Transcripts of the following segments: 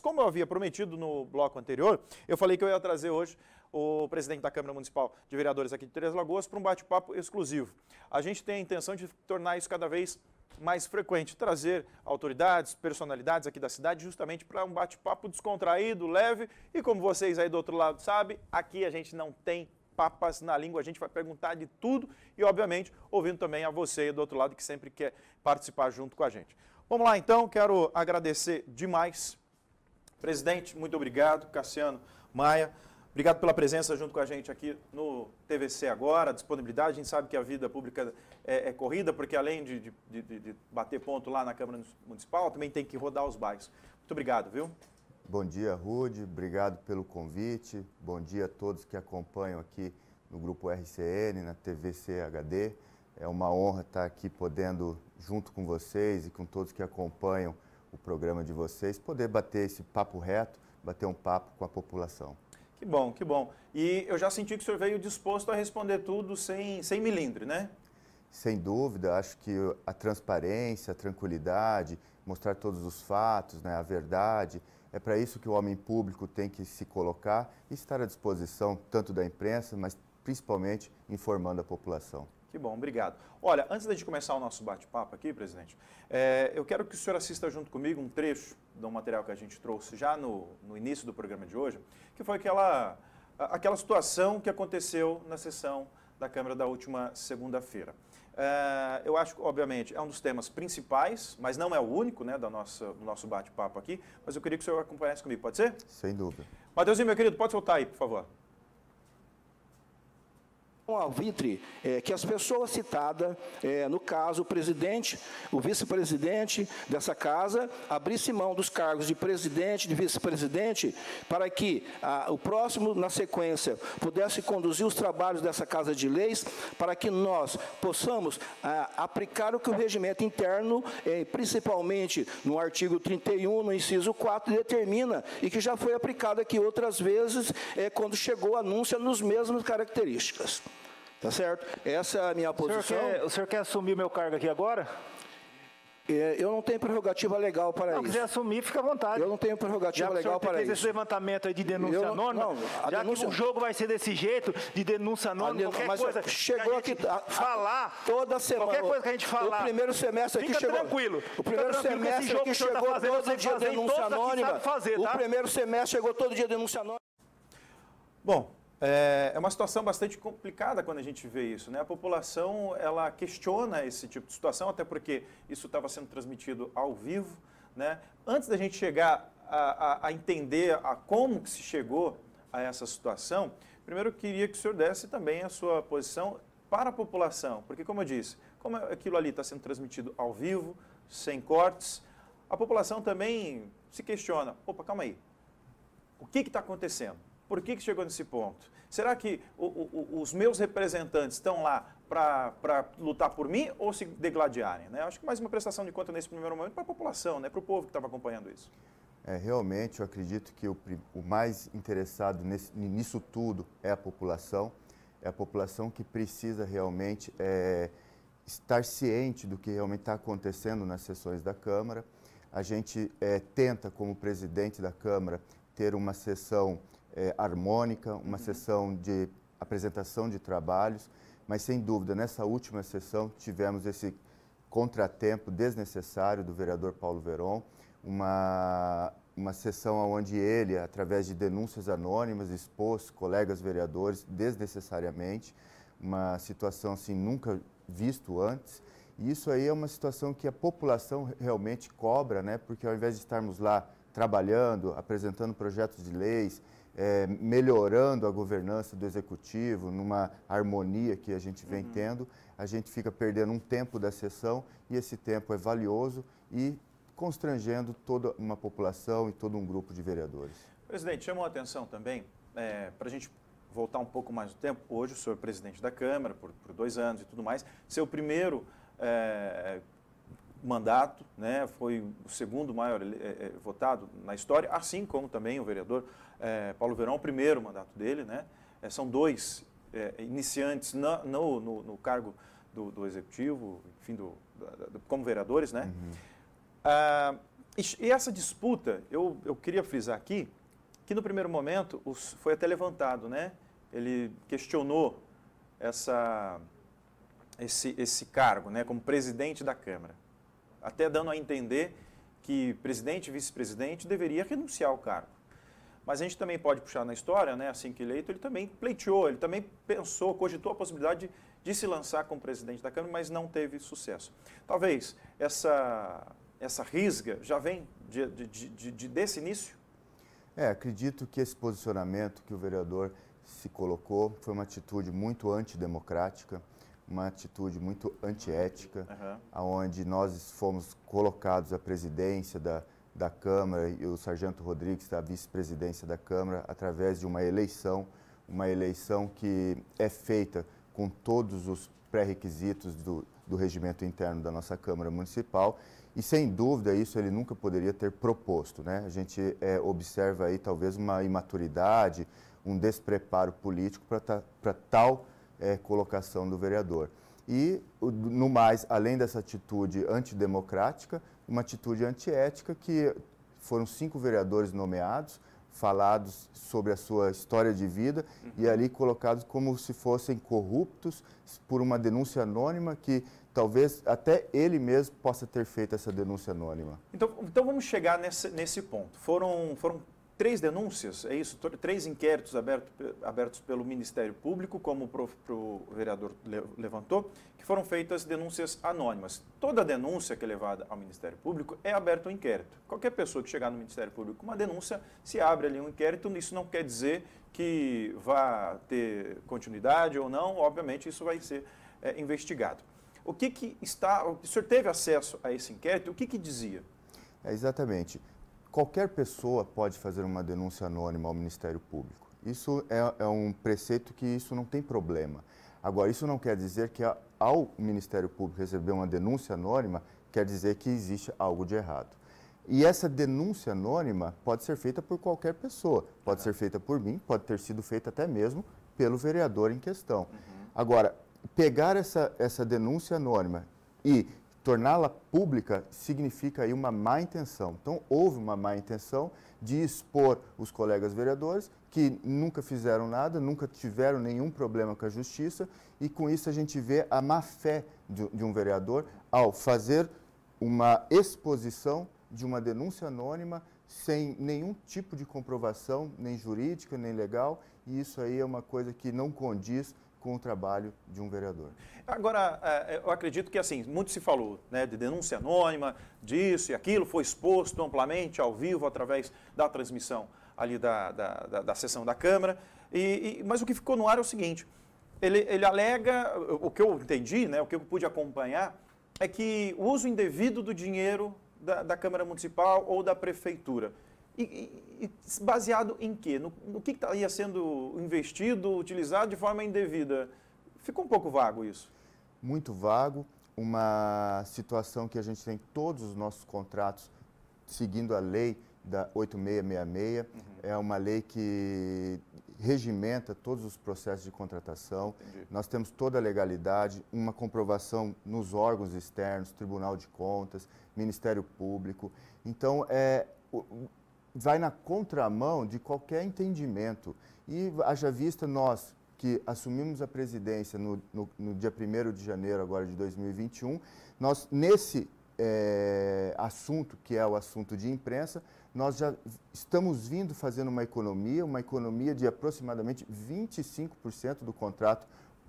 Como eu havia prometido no bloco anterior, eu falei que eu ia trazer hoje o presidente da Câmara Municipal de Vereadores aqui de Três Lagoas para um bate-papo exclusivo. A gente tem a intenção de tornar isso cada vez mais frequente, trazer autoridades, personalidades aqui da cidade, justamente para um bate-papo descontraído, leve. E como vocês aí do outro lado sabem, aqui a gente não tem papas na língua, a gente vai perguntar de tudo e, obviamente, ouvindo também a você aí do outro lado que sempre quer participar junto com a gente. Vamos lá então, quero agradecer demais Presidente, muito obrigado. Cassiano Maia, obrigado pela presença junto com a gente aqui no TVC agora, a disponibilidade. A gente sabe que a vida pública é, é corrida, porque além de, de, de, de bater ponto lá na Câmara Municipal, também tem que rodar os bairros. Muito obrigado, viu? Bom dia, Rude. Obrigado pelo convite. Bom dia a todos que acompanham aqui no grupo RCN, na TVC HD. É uma honra estar aqui podendo, junto com vocês e com todos que acompanham o programa de vocês, poder bater esse papo reto, bater um papo com a população. Que bom, que bom. E eu já senti que o senhor veio disposto a responder tudo sem, sem milindre, né? Sem dúvida, acho que a transparência, a tranquilidade, mostrar todos os fatos, né, a verdade, é para isso que o homem público tem que se colocar e estar à disposição tanto da imprensa, mas principalmente informando a população. Que bom, obrigado. Olha, antes da gente começar o nosso bate-papo aqui, presidente, é, eu quero que o senhor assista junto comigo um trecho de um material que a gente trouxe já no, no início do programa de hoje, que foi aquela, aquela situação que aconteceu na sessão da Câmara da última segunda-feira. É, eu acho que, obviamente, é um dos temas principais, mas não é o único né, da nossa, do nosso bate-papo aqui. Mas eu queria que o senhor acompanhasse comigo, pode ser? Sem dúvida. Mateuzinho, meu querido, pode soltar aí, por favor um alvitre é, que as pessoas citadas, é, no caso o presidente, o vice-presidente dessa casa, abrisse mão dos cargos de presidente, de vice-presidente, para que a, o próximo, na sequência, pudesse conduzir os trabalhos dessa casa de leis, para que nós possamos a, aplicar o que o regimento interno, é, principalmente no artigo 31, no inciso 4, determina, e que já foi aplicado aqui outras vezes, é, quando chegou a anúncia nos mesmos características. Tá certo? Essa é a minha posição. O senhor quer, o senhor quer assumir meu cargo aqui agora? É, eu não tenho prerrogativa legal para não, isso. Se quiser assumir, fica à vontade. Eu não tenho prerrogativa já legal para isso já esse levantamento aí de denúncia eu, anônima, não, já denúncia... que o jogo vai ser desse jeito, de denúncia anônima, qualquer mas coisa chegou que a, a falar, toda semana. Qualquer coisa que a gente falar. O primeiro semestre aqui chegou. tranquilo. O primeiro semestre aqui tá chegou tá fazendo, todo dia denúncia anônima. Fazer, tá? O primeiro semestre chegou todo dia denúncia anônima. Bom, é, é uma situação bastante complicada quando a gente vê isso, né? A população, ela questiona esse tipo de situação, até porque isso estava sendo transmitido ao vivo, né? Antes da gente chegar a, a, a entender a como que se chegou a essa situação, primeiro eu queria que o senhor desse também a sua posição para a população, porque como eu disse, como aquilo ali está sendo transmitido ao vivo, sem cortes, a população também se questiona, opa, calma aí, o que está acontecendo? Por que, que chegou nesse ponto? Será que o, o, os meus representantes estão lá para lutar por mim ou se degladiarem? Né? Acho que mais uma prestação de conta nesse primeiro momento para a população, né? para o povo que estava acompanhando isso. É, realmente, eu acredito que o, o mais interessado nesse, nisso tudo é a população. É a população que precisa realmente é, estar ciente do que realmente está acontecendo nas sessões da Câmara. A gente é, tenta, como presidente da Câmara, ter uma sessão é, harmônica, uma uhum. sessão de apresentação de trabalhos, mas sem dúvida, nessa última sessão tivemos esse contratempo desnecessário do vereador Paulo Veron, uma, uma sessão onde ele, através de denúncias anônimas, expôs colegas vereadores desnecessariamente, uma situação assim nunca visto antes. E isso aí é uma situação que a população realmente cobra, né? porque ao invés de estarmos lá trabalhando, apresentando projetos de leis, é, melhorando a governança do executivo, numa harmonia que a gente vem uhum. tendo, a gente fica perdendo um tempo da sessão e esse tempo é valioso e constrangendo toda uma população e todo um grupo de vereadores. Presidente, chamou a atenção também, é, para a gente voltar um pouco mais no tempo, hoje o senhor é presidente da Câmara por, por dois anos e tudo mais, seu primeiro é, mandato, né, foi o segundo maior é, é, votado na história, assim como também o vereador é, Paulo Verão, o primeiro mandato dele. Né, são dois iniciantes na, no, no, no, cargo do, do, executivo, enfim, do, do como vereadores. Né? Uhum. Ah, e, e, essa disputa, eu, eu queria frisar aqui, que no primeiro momento os, foi até levantado, né? ele questionou essa, esse, esse cargo né? como presidente da Câmara até dando a entender que presidente e vice-presidente deveria renunciar ao cargo. Mas a gente também pode puxar na história, né? assim que eleito, ele também pleiteou, ele também pensou, cogitou a possibilidade de, de se lançar como presidente da Câmara, mas não teve sucesso. Talvez essa, essa risga já vem de, de, de, desse início? É, acredito que esse posicionamento que o vereador se colocou foi uma atitude muito antidemocrática, uma atitude muito antiética, uhum. onde nós fomos colocados à presidência da, da Câmara e o Sargento Rodrigues à vice-presidência da Câmara através de uma eleição, uma eleição que é feita com todos os pré-requisitos do, do regimento interno da nossa Câmara Municipal e sem dúvida isso ele nunca poderia ter proposto, né? A gente é, observa aí talvez uma imaturidade, um despreparo político para tá, tal é, colocação do vereador. E, no mais, além dessa atitude antidemocrática, uma atitude antiética que foram cinco vereadores nomeados, falados sobre a sua história de vida uhum. e ali colocados como se fossem corruptos por uma denúncia anônima que talvez até ele mesmo possa ter feito essa denúncia anônima. Então, então vamos chegar nesse, nesse ponto. Foram, foram três denúncias, é isso? Três inquéritos abertos abertos pelo Ministério Público, como o, prof, o vereador levantou, que foram feitas denúncias anônimas. Toda denúncia que é levada ao Ministério Público é aberto um inquérito. Qualquer pessoa que chegar no Ministério Público com uma denúncia, se abre ali um inquérito, isso não quer dizer que vá ter continuidade ou não, obviamente isso vai ser é, investigado. O que, que está. O senhor teve acesso a esse inquérito? O que, que dizia? É, exatamente qualquer pessoa pode fazer uma denúncia anônima ao Ministério Público. Isso é, é um preceito que isso não tem problema. Agora, isso não quer dizer que ao Ministério Público receber uma denúncia anônima, quer dizer que existe algo de errado. E essa denúncia anônima pode ser feita por qualquer pessoa, pode ser feita por mim, pode ter sido feita até mesmo pelo vereador em questão. Uhum. Agora, pegar essa, essa denúncia anônima e torná-la pública significa aí uma má intenção. Então, houve uma má intenção de expor os colegas vereadores que nunca fizeram nada, nunca tiveram nenhum problema com a justiça e com isso a gente vê a má fé de, de um vereador ao fazer uma exposição de uma denúncia anônima sem nenhum tipo de comprovação, nem jurídica, nem legal, e isso aí é uma coisa que não condiz com o trabalho de um vereador. Agora, é, eu acredito que assim, muito se falou né, de denúncia anônima, disso e aquilo, foi exposto amplamente ao vivo através da transmissão ali da, da, da, da sessão da Câmara. E, e, mas o que ficou no ar é o seguinte: ele, ele alega, o que eu entendi, né, o que eu pude acompanhar, é que o uso indevido do dinheiro da, da Câmara Municipal ou da Prefeitura. E, baseado em quê? No, no que estaria tá sendo investido, utilizado de forma indevida? Ficou um pouco vago isso. Muito vago. Uma situação que a gente tem todos os nossos contratos seguindo a lei da 8666. Uhum. É uma lei que regimenta todos os processos de contratação. Entendi. Nós temos toda a legalidade, uma comprovação nos órgãos externos, Tribunal de Contas, Ministério Público. Então, é, vai na contramão de qualquer entendimento. E haja vista nós que assumimos a presidência no, no, no dia 1 de janeiro agora de 2021, nós nesse é, assunto, que é o assunto de imprensa, nós já estamos vindo fazendo uma economia, uma economia de aproximadamente 25% do contrato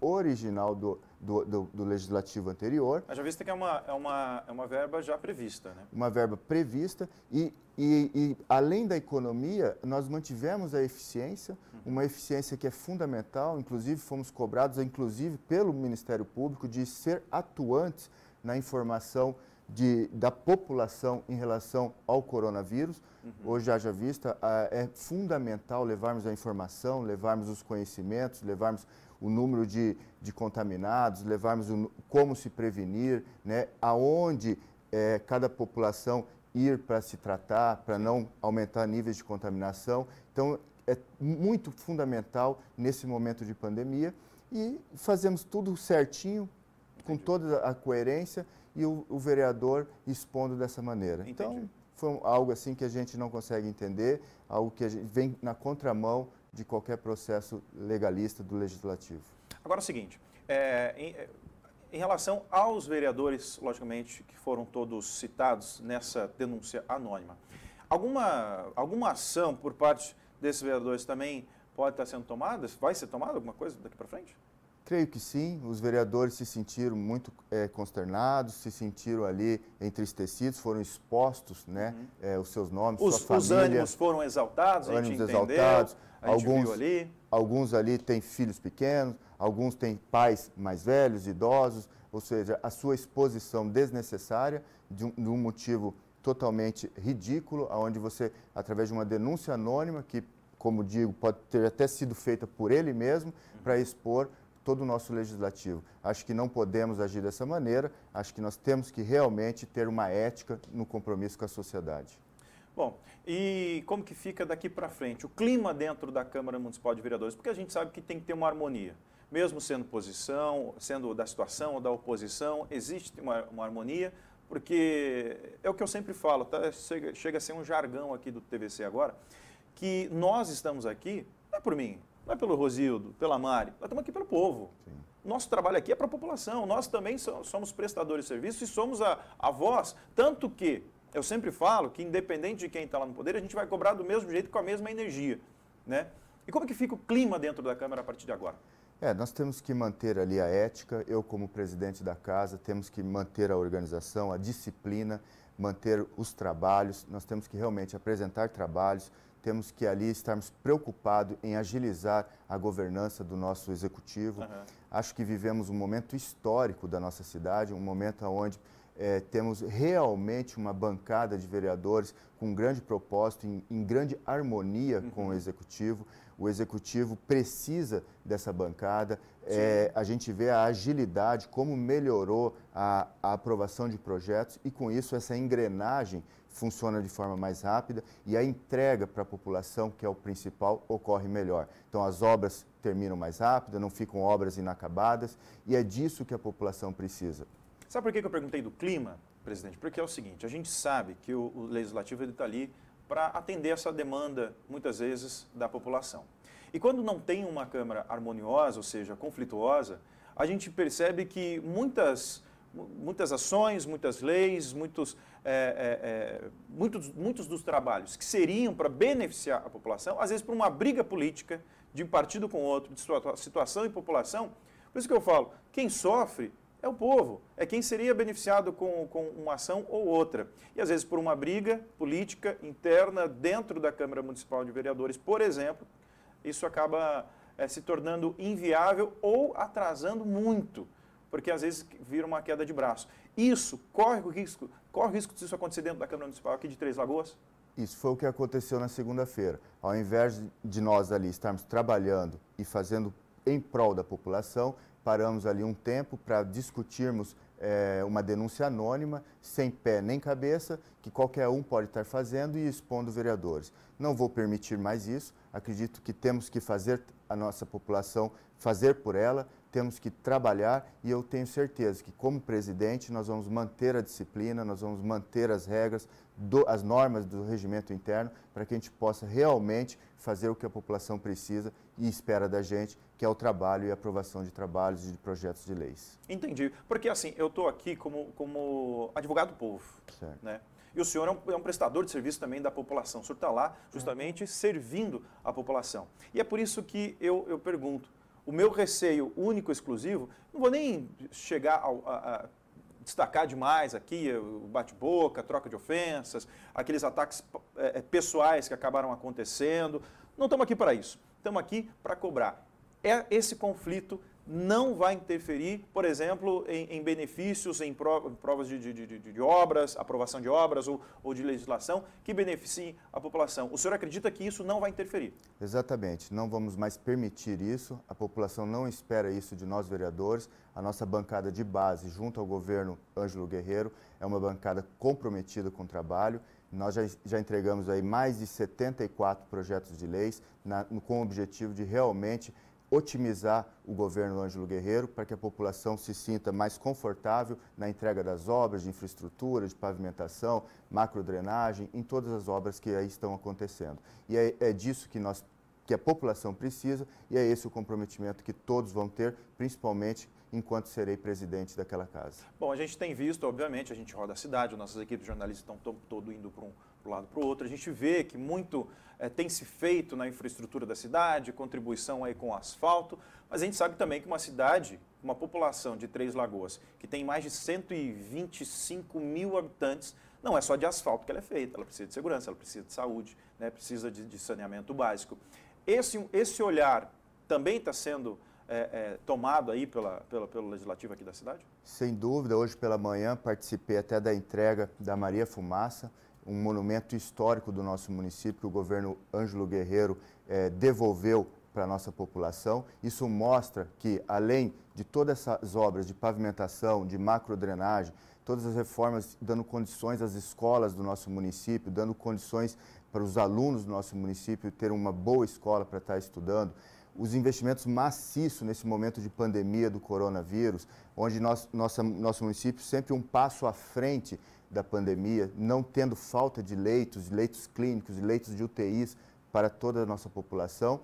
original do, do, do, do legislativo anterior. Mas já visto que é uma, é, uma, é uma verba já prevista, né? Uma verba prevista e, e, e além da economia, nós mantivemos a eficiência, uhum. uma eficiência que é fundamental, inclusive fomos cobrados, inclusive pelo Ministério Público, de ser atuantes na informação de, da população em relação ao coronavírus. Uhum. Hoje, haja vista, é fundamental levarmos a informação, levarmos os conhecimentos, levarmos o número de, de contaminados, levarmos o, como se prevenir, né, aonde é, cada população ir para se tratar, para não aumentar níveis de contaminação. Então, é muito fundamental nesse momento de pandemia e fazemos tudo certinho, Entendi. com toda a coerência e o, o vereador expondo dessa maneira. Entendi. Então, foi algo assim que a gente não consegue entender, algo que vem na contramão de qualquer processo legalista do legislativo. Agora é o seguinte, é, em, é, em, relação aos vereadores, logicamente, que foram todos citados nessa denúncia anônima, alguma, alguma ação por parte desses vereadores também pode estar sendo tomada? Vai ser tomada alguma coisa daqui para frente? Creio que sim. Os vereadores se sentiram muito é, consternados, se sentiram ali entristecidos, foram expostos, né? Uhum. É, os seus nomes, os, sua família. Os ânimos foram exaltados, ânimos a gente entendeu, exaltados. A gente alguns, viu ali. Alguns ali têm filhos pequenos, alguns têm pais mais velhos, idosos, ou seja, a sua exposição desnecessária de um, de um motivo totalmente ridículo, aonde você, através de uma denúncia anônima que como digo, pode ter até sido feita por ele mesmo, para uhum. expor todo o nosso legislativo. Acho que não podemos agir dessa maneira, acho que nós temos que realmente ter uma ética no compromisso com a sociedade. Bom, e como que fica daqui para frente o clima dentro da Câmara Municipal de Vereadores? Porque a gente sabe que tem que ter uma harmonia. Mesmo sendo posição, sendo da situação ou da oposição, existe uma, uma harmonia, porque é o que eu sempre falo, tá? chega, chega a ser um jargão aqui do TVC agora, que nós estamos aqui, não é por mim, não é pelo Rosildo, pela Mari. Nós estamos aqui pelo povo. Sim. Nosso trabalho aqui é para a população. Nós também somos prestadores de serviços e somos a, a voz. Tanto que eu sempre falo que, independente de quem está lá no poder, a gente vai cobrar do mesmo jeito com a mesma energia. Né? E como é que fica o clima dentro da Câmara a partir de agora? É, nós temos que manter ali a ética. Eu, como presidente da casa, temos que manter a organização, a disciplina manter os trabalhos, nós temos que realmente apresentar trabalhos, temos que ali estarmos preocupados em agilizar a governança do nosso executivo. Uhum. Acho que vivemos um momento histórico da nossa cidade, um momento onde é, temos realmente uma bancada de vereadores com grande propósito, em, em grande harmonia uhum. com o uhum. executivo. O executivo precisa dessa bancada, é, a gente vê a agilidade, como melhorou a, a, aprovação de projetos e, com isso, essa engrenagem funciona de forma mais rápida e a entrega para a população, que é o principal, ocorre melhor. Então, as obras terminam mais rápido, não ficam obras inacabadas e é disso que a população precisa. Sabe por que eu perguntei do clima, presidente? Porque é o seguinte, a gente sabe que o, o legislativo está ali para atender essa demanda, muitas vezes, da população. E quando não tem uma Câmara harmoniosa, ou seja, conflituosa, a gente percebe que muitas, muitas ações, muitas leis, muitos, é, é, é, muitos, muitos dos trabalhos que seriam para beneficiar a população, às vezes por uma briga política de um partido com outro, de situação e população. Por isso que eu falo, quem sofre é o povo, é quem seria beneficiado com, com uma ação ou outra. E às vezes por uma briga política interna dentro da Câmara Municipal de Vereadores, por exemplo, isso acaba é, se tornando inviável ou atrasando muito, porque às vezes vira uma queda de braço. Isso corre o risco, corre o risco disso acontecer dentro da Câmara Municipal aqui de Três Lagoas? Isso foi o que aconteceu na segunda-feira. Ao invés de nós ali estarmos trabalhando e fazendo em prol da população, paramos ali um tempo para discutirmos é, uma denúncia anônima, sem pé nem cabeça, que qualquer um pode estar fazendo e expondo vereadores. Não vou permitir mais isso acredito que temos que fazer a nossa população, fazer por ela, temos que trabalhar e eu tenho certeza que, como presidente, nós vamos manter a disciplina, nós vamos manter as regras, do, as normas do regimento interno, para que a gente possa realmente fazer o que a população precisa e espera da gente, que é o trabalho e a aprovação de trabalhos e de projetos de leis. Entendi. Porque, assim, eu estou aqui como, como advogado do povo. Certo. Né? E o senhor é um, é um prestador de serviço também da população. O senhor está lá justamente é. servindo a população. E é por isso que eu, eu pergunto, o meu receio único, exclusivo, não vou nem chegar ao, a, a destacar demais aqui eh, o bate-boca, a troca de ofensas, aqueles ataques é, pessoais que acabaram acontecendo. Não estamos aqui para isso. Estamos aqui para cobrar. É esse conflito não vai interferir, por exemplo, em, em benefícios, em provas de, de, de, de, obras, aprovação de obras ou, ou de legislação que beneficiem a população. O senhor acredita que isso não vai interferir? Exatamente, não vamos mais permitir isso, a população não espera isso de nós vereadores. A nossa bancada de base, junto ao governo Ângelo Guerreiro, é uma bancada comprometida com o trabalho. Nós já, já entregamos aí mais de 74 projetos de leis na, com o objetivo de realmente otimizar o governo Ângelo Guerreiro para que a população se sinta mais confortável na entrega das obras de infraestrutura, de pavimentação, macrodrenagem, em todas as obras que aí estão acontecendo. E é, é disso que nós que a população precisa e é esse o comprometimento que todos vão ter, principalmente enquanto serei presidente daquela casa. Bom, a gente tem visto, obviamente, a gente roda a cidade, nossas equipes jornalistas estão todo indo para um para um lado para o outro. A gente vê que muito é, tem se feito na infraestrutura da cidade, contribuição aí com o asfalto, mas a gente sabe também que uma cidade, uma população de Três Lagoas, que tem mais de 125 mil habitantes, não é só de asfalto que ela é feita, ela precisa de segurança, ela precisa de saúde, né, precisa de, de saneamento básico. Esse, esse olhar também está sendo é, é, tomado aí pela, pela, pelo Legislativo aqui da cidade? Sem dúvida, hoje pela manhã participei até da entrega da Maria Fumaça, um monumento histórico do nosso município que o governo Ângelo Guerreiro eh, devolveu para a nossa população. Isso mostra que, além de todas essas obras de pavimentação, de macrodrenagem, todas as reformas dando condições às escolas do nosso município, dando condições para os alunos do nosso município ter uma boa escola para estar tá estudando, os investimentos maciços nesse momento de pandemia do coronavírus, onde nosso nosso nosso município sempre um passo à frente da pandemia, não tendo falta de leitos, de leitos clínicos, de leitos de UTIs para toda a nossa população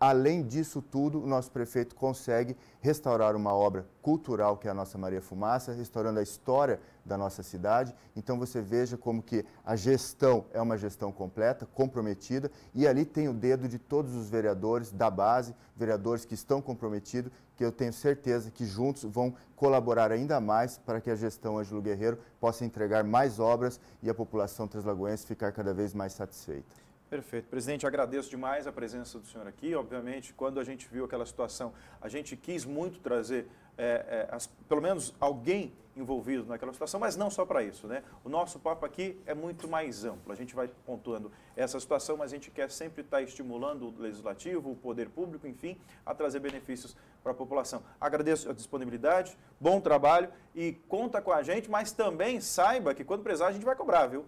Além disso tudo, o nosso prefeito consegue restaurar uma obra cultural que é a nossa Maria Fumaça, restaurando a história da nossa cidade. Então você veja como que a gestão é uma gestão completa, comprometida, e ali tem o dedo de todos os vereadores da base, vereadores que estão comprometidos, que eu tenho certeza que juntos vão colaborar ainda mais para que a gestão Ângelo Guerreiro possa entregar mais obras e a população translagoense ficar cada vez mais satisfeita. Perfeito. Presidente, agradeço demais a presença do senhor aqui. Obviamente, quando a gente viu aquela situação, a gente quis muito trazer, é, é, as, pelo menos, alguém envolvido naquela situação, mas não só para isso. Né? O nosso papo aqui é muito mais amplo. A gente vai pontuando essa situação, mas a gente quer sempre estar tá estimulando o legislativo, o poder público, enfim, a trazer benefícios para a população. Agradeço a disponibilidade, bom trabalho e conta com a gente, mas também saiba que quando precisar a gente vai cobrar, viu?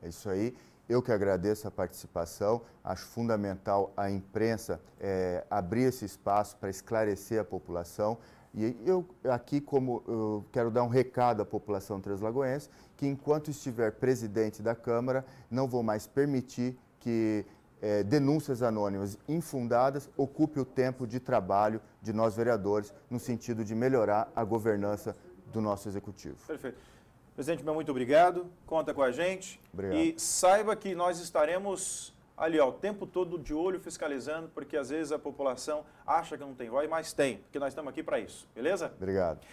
É isso aí. Eu que agradeço a participação, acho fundamental a imprensa é, abrir esse espaço para esclarecer a população. E eu aqui como eu quero dar um recado à população translagoense que enquanto estiver presidente da Câmara, não vou mais permitir que é, denúncias anônimas infundadas ocupe o tempo de trabalho de nós vereadores no sentido de melhorar a governança do nosso executivo. Perfeito. Presidente, meu muito obrigado. Conta com a gente. Obrigado. E saiba que nós estaremos ali ó, o tempo todo de olho fiscalizando, porque às vezes a população acha que não tem voz, mas tem, porque nós estamos aqui para isso. Beleza? Obrigado.